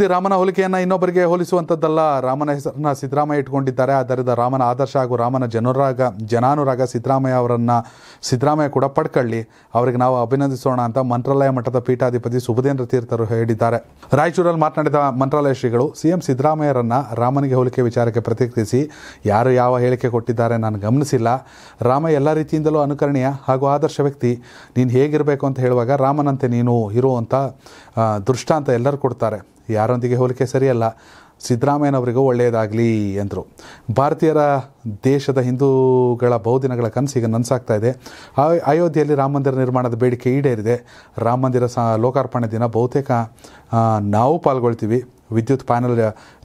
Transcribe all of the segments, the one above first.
ಇದು ರಾಮನ ಹೋಲಿಕೆಯನ್ನು ಇನ್ನೊಬ್ಬರಿಗೆ ಹೋಲಿಸುವಂಥದ್ದಲ್ಲ ರಾಮನ ಹೆಸರನ್ನ ಸಿದ್ದರಾಮಯ್ಯ ಇಟ್ಕೊಂಡಿದ್ದಾರೆ ಆದ್ದರಿಂದ ರಾಮನ ಆದರ್ಶ ಹಾಗೂ ರಾಮನ ಜನರಾಗ ಜನಾನುರಾಗ ಸಿದ್ದರಾಮಯ್ಯ ಅವರನ್ನು ಸಿದ್ದರಾಮಯ್ಯ ಕೂಡ ಪಡ್ಕೊಳ್ಳಿ ಅವರಿಗೆ ನಾವು ಅಭಿನಂದಿಸೋಣ ಅಂತ ಮಂತ್ರಾಲಯ ಮಠದ ಪೀಠಾಧಿಪತಿ ಸುಬುಧೇಂದ್ರ ತೀರ್ಥರು ಹೇಳಿದ್ದಾರೆ ರಾಯಚೂರಲ್ಲಿ ಮಾತನಾಡಿದ ಮಂತ್ರಾಲಯ ಶ್ರೀಗಳು ಸಿಎಂ ಸಿದ್ದರಾಮಯ್ಯರನ್ನು ರಾಮನಿಗೆ ಹೋಲಿಕೆ ವಿಚಾರಕ್ಕೆ ಪ್ರತಿಕ್ರಿಯಿಸಿ ಯಾರು ಯಾವ ಹೇಳಿಕೆ ಕೊಟ್ಟಿದ್ದಾರೆ ನಾನು ಗಮನಿಸಿಲ್ಲ ರಾಮ ಎಲ್ಲ ರೀತಿಯಿಂದಲೂ ಅನುಕರಣೀಯ ಹಾಗೂ ಆದರ್ಶ ವ್ಯಕ್ತಿ ನೀನು ಹೇಗಿರಬೇಕು ಅಂತ ಹೇಳುವಾಗ ರಾಮನಂತೆ ನೀನು ಇರುವಂಥ ದೃಷ್ಟಾಂತ ಎಲ್ಲರೂ ಕೊಡ್ತಾರೆ ಯಾರೊಂದಿಗೆ ಹೋಲಿಕೆ ಸರಿಯಲ್ಲ ಸಿದ್ದರಾಮಯ್ಯನವರಿಗೂ ಒಳ್ಳೆಯದಾಗಲಿ ಎಂದರು ಭಾರತೀಯರ ದೇಶದ ಹಿಂದೂಗಳ ಬಹುದಿನಗಳ ಈಗ ನನಸಾಗ್ತಾ ಇದೆ ಅಯೋಧ್ಯೆಯಲ್ಲಿ ರಾಮ ಮಂದಿರ ನಿರ್ಮಾಣದ ಬೇಡಿಕೆ ಈಡೇರಿದೆ ರಾಮ ಮಂದಿರ ಸಹ ಲೋಕಾರ್ಪಣೆ ದಿನ ಬಹುತೇಕ ನಾವು ಪಾಲ್ಗೊಳ್ತೀವಿ ವಿದ್ಯುತ್ ಪ್ಯಾನಲ್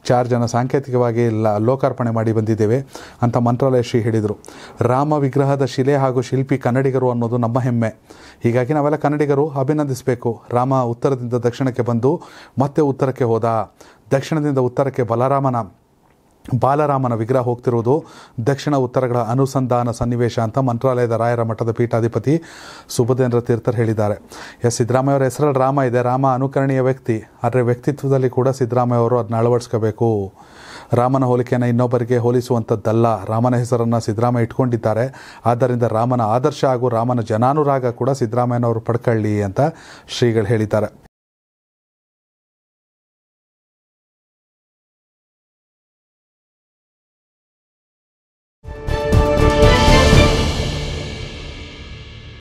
ಚಾರ್ಜನ್ನು ಸಾಂಕೇತಿಕವಾಗಿ ಲೋಕಾರ್ಪಣೆ ಮಾಡಿ ಬಂದಿದ್ದೇವೆ ಅಂತ ಮಂತ್ರಾಲಯ ಶ್ರೀ ಹೇಳಿದರು ರಾಮ ವಿಗ್ರಹದ ಶಿಲೆ ಹಾಗೂ ಶಿಲ್ಪಿ ಕನ್ನಡಿಗರು ಅನ್ನೋದು ನಮ್ಮ ಹೆಮ್ಮೆ ಹೀಗಾಗಿ ನಾವೆಲ್ಲ ಕನ್ನಡಿಗರು ಅಭಿನಂದಿಸಬೇಕು ರಾಮ ಉತ್ತರದಿಂದ ದಕ್ಷಿಣಕ್ಕೆ ಬಂದು ಮತ್ತೆ ಉತ್ತರಕ್ಕೆ ಹೋದ ದಕ್ಷಿಣದಿಂದ ಉತ್ತರಕ್ಕೆ ಬಲರಾಮನ ಬಾಲರಾಮನ ವಿಗ್ರಹ ಹೋಗ್ತಿರುವುದು ದಕ್ಷಿಣ ಉತ್ತರಗಳ ಅನುಸಂಧಾನ ಸನ್ನಿವೇಶ ಅಂತ ಮಂತ್ರಾಲಯದ ರಾಯರ ಮಠದ ಪೀಠಾಧಿಪತಿ ಸುಭದೇಂದ್ರ ತೀರ್ಥರ್ ಹೇಳಿದ್ದಾರೆ ಎಸ್ ಸಿದ್ದರಾಮಯ್ಯವರ ಹೆಸರಲ್ಲಿ ರಾಮ ಇದೆ ರಾಮ ಅನುಕರಣೀಯ ವ್ಯಕ್ತಿ ಆದರೆ ವ್ಯಕ್ತಿತ್ವದಲ್ಲಿ ಕೂಡ ಸಿದ್ದರಾಮಯ್ಯ ಅವರು ಅದನ್ನ ಅಳವಡಿಸ್ಕೋಬೇಕು ರಾಮನ ಹೋಲಿಕೆಯನ್ನು ಇನ್ನೊಬ್ಬರಿಗೆ ಹೋಲಿಸುವಂಥದ್ದಲ್ಲ ರಾಮನ ಹೆಸರನ್ನು ಸಿದ್ದರಾಮಯ್ಯ ಇಟ್ಕೊಂಡಿದ್ದಾರೆ ಆದ್ದರಿಂದ ರಾಮನ ಆದರ್ಶ ಹಾಗೂ ರಾಮನ ಜನಾನುರಾಗ ಕೂಡ ಸಿದ್ದರಾಮಯ್ಯನವರು ಪಡ್ಕೊಳ್ಳಿ ಅಂತ ಶ್ರೀಗಳು ಹೇಳಿದ್ದಾರೆ